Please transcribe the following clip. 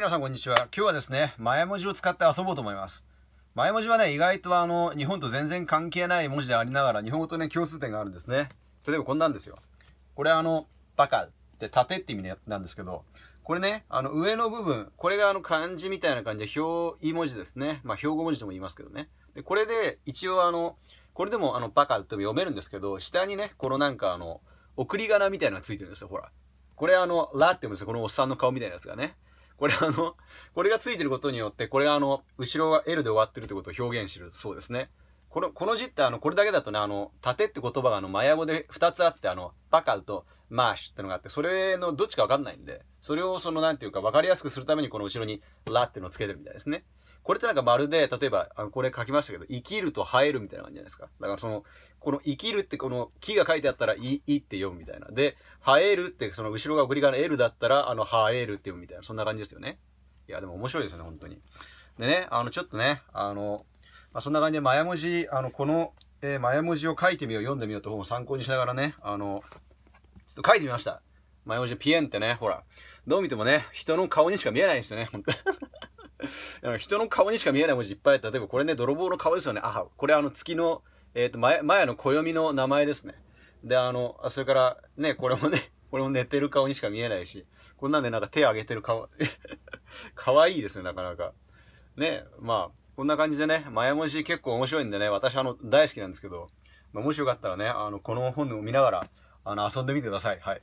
皆さんこんにちは。今日はですね、前文字を使って遊ぼうと思います。前文字はね、意外とあの、日本と全然関係ない文字でありながら、日本語とね、共通点があるんですね。例えばこんなんですよ。これあの、バカって縦って意味なんですけど、これね、あの、上の部分、これがあの、漢字みたいな感じで、表意文字ですね。まあ、標語文字とも言いますけどね。で、これで、一応あの、これでもあの、バカって読めるんですけど、下にね、このなんかあの、送り仮名みたいなのがついてるんですよ、ほら。これあの、ラって読むんですよ。このおっさんの顔みたいなやつがね。これあの、これがついてることによって、これあの、後ろが L で終わってるってことを表現してるそうですね。この、この字ってあの、これだけだとね、あの、盾って言葉があの、マヤ語で2つあって、あの、パカルとマーシュってのがあって、それのどっちかわかんないんで、それをその、なんていうか、わかりやすくするためにこの後ろにラっていうのをつけてるみたいですね。これってなんかまるで、例えば、あのこれ書きましたけど、生きると生えるみたいな感じじゃないですか。だからその、この生きるってこの木が書いてあったら、い、いって読むみたいな。で、生えるってその後ろが送り仮名 L だったら、あの、生えるって読むみたいな。そんな感じですよね。いや、でも面白いですよね、本当に。でね、あの、ちょっとね、あの、まあ、そんな感じで、マヤ文字、あの、この、えー、マヤ文字を書いてみよう、読んでみようと本を参考にしながらね、あの、ちょっと書いてみました。マヤ文字ピエンってね、ほら、どう見てもね、人の顔にしか見えないんですよね、本当人の顔にしか見えない文字いっぱい例えばこれね、泥棒の顔ですよね。あ、これあの月の、えっ、ー、と、前、前の暦の名前ですね。で、あの、それからね、これもね、これも寝てる顔にしか見えないし、こんなんでなんか手上げてる顔、かわいいですね、なかなか。ね、まあ、こんな感じでね、前文字結構面白いんでね、私あの、大好きなんですけど、まあ、もしよかったらね、あの、この本を見ながら、あの、遊んでみてください。はい。